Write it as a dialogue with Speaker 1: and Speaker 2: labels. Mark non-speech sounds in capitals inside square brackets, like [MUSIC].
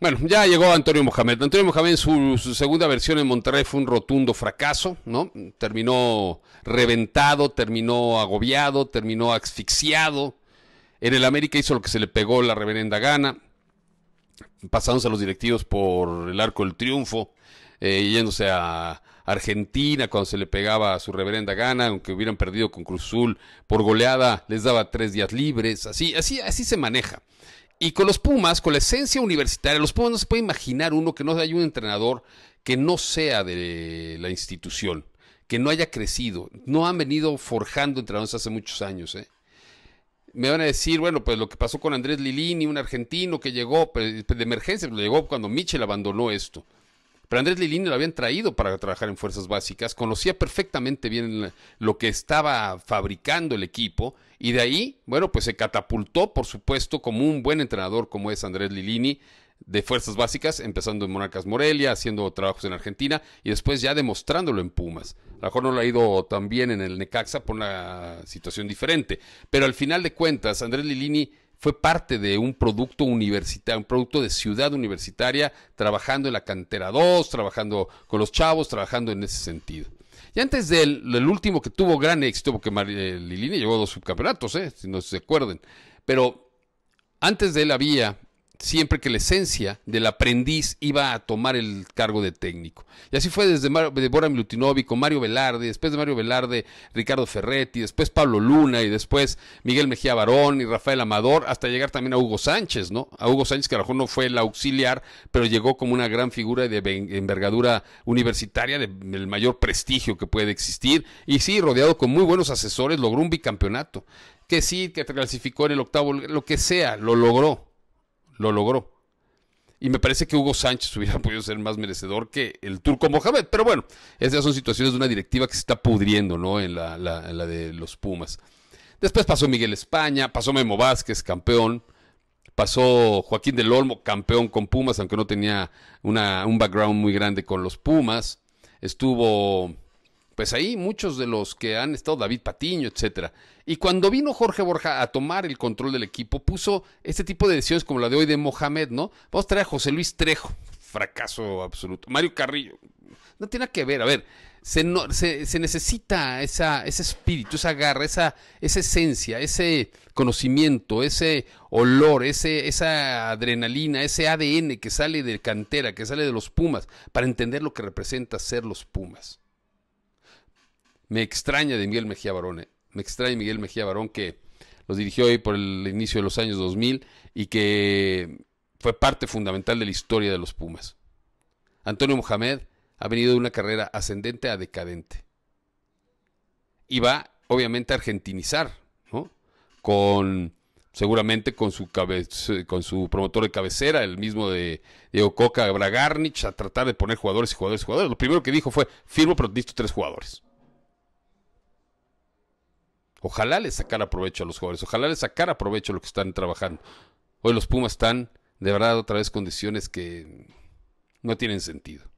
Speaker 1: Bueno, ya llegó Antonio Mohamed. Antonio Mohamed su, segunda versión en Monterrey fue un rotundo fracaso, ¿no? Terminó reventado, terminó agobiado, terminó asfixiado. En el América hizo lo que se le pegó la reverenda gana, pasándose a los directivos por el arco del triunfo, eh, yéndose a Argentina cuando se le pegaba a su reverenda gana, aunque hubieran perdido con Cruzul por goleada, les daba tres días libres, así, así, así se maneja. Y con los Pumas, con la esencia universitaria, los Pumas no se puede imaginar uno que no haya un entrenador que no sea de la institución, que no haya crecido. No han venido forjando entrenadores hace muchos años. ¿eh? Me van a decir, bueno, pues lo que pasó con Andrés Lilini, un argentino que llegó de emergencia, llegó cuando Michel abandonó esto. Pero Andrés Lilini lo habían traído para trabajar en fuerzas básicas, conocía perfectamente bien lo que estaba fabricando el equipo y de ahí, bueno, pues se catapultó, por supuesto, como un buen entrenador como es Andrés Lilini de fuerzas básicas, empezando en Monarcas Morelia, haciendo trabajos en Argentina y después ya demostrándolo en Pumas. A lo mejor no lo ha ido tan bien en el Necaxa por una situación diferente, pero al final de cuentas, Andrés Lilini fue parte de un producto universitario, un producto de ciudad universitaria, trabajando en la cantera 2, trabajando con los chavos, trabajando en ese sentido. Y antes del el último que tuvo gran éxito, porque eh, Lilini a dos subcampeonatos, eh, si no se acuerdan, pero antes de él había siempre que la esencia del aprendiz iba a tomar el cargo de técnico. Y así fue desde Mar de con Mario Velarde, después de Mario Velarde, Ricardo Ferretti, después Pablo Luna y después Miguel Mejía Barón y Rafael Amador, hasta llegar también a Hugo Sánchez, ¿no? A Hugo Sánchez que a lo mejor no fue el auxiliar, pero llegó como una gran figura de envergadura universitaria, del mayor prestigio que puede existir. Y sí, rodeado con muy buenos asesores, logró un bicampeonato. Que sí, que clasificó en el octavo, lo que sea, lo logró lo logró. Y me parece que Hugo Sánchez [LAUGHS] hubiera podido ser más merecedor que el turco Mohamed. Pero bueno, esas son situaciones de una directiva que se está pudriendo, ¿no? En la, de los Pumas. Después pasó Miguel España, pasó Memo Vázquez, campeón. Pasó Joaquín del Olmo, campeón con Pumas, aunque no tenía un background muy grande con los Pumas. Estuvo pues ahí muchos de los que han estado, David Patiño, etcétera. Y cuando vino Jorge Borja a tomar el control del equipo, puso este tipo de decisiones como la de hoy de Mohamed, ¿no? Vamos a traer a José Luis Trejo, fracaso absoluto. Mario Carrillo, no tiene nada que ver, a ver, se, necesita esa, ese espíritu, esa garra, esa, esa esencia, ese conocimiento, ese olor, ese, esa adrenalina, ese ADN que sale de cantera, que sale de los Pumas, para entender lo que representa ser los Pumas. Me extraña de Miguel Mejía Barón, eh. me extraña Miguel Mejía Barón que los dirigió ahí por el inicio de los años 2000 y que fue parte fundamental de la historia de los Pumas. Antonio Mohamed ha venido de una carrera ascendente a decadente. Y va, obviamente, a argentinizar, Con, seguramente con su, promotor de cabecera, el mismo de Diego Coca, Bragarnich, a tratar de poner jugadores y jugadores y jugadores. Lo primero que dijo fue, firmo, pero necesito tres jugadores. Ojalá les sacara provecho a los jugadores, ojalá les sacara provecho a lo que están trabajando. Hoy los Pumas están de verdad otra vez condiciones que no tienen sentido.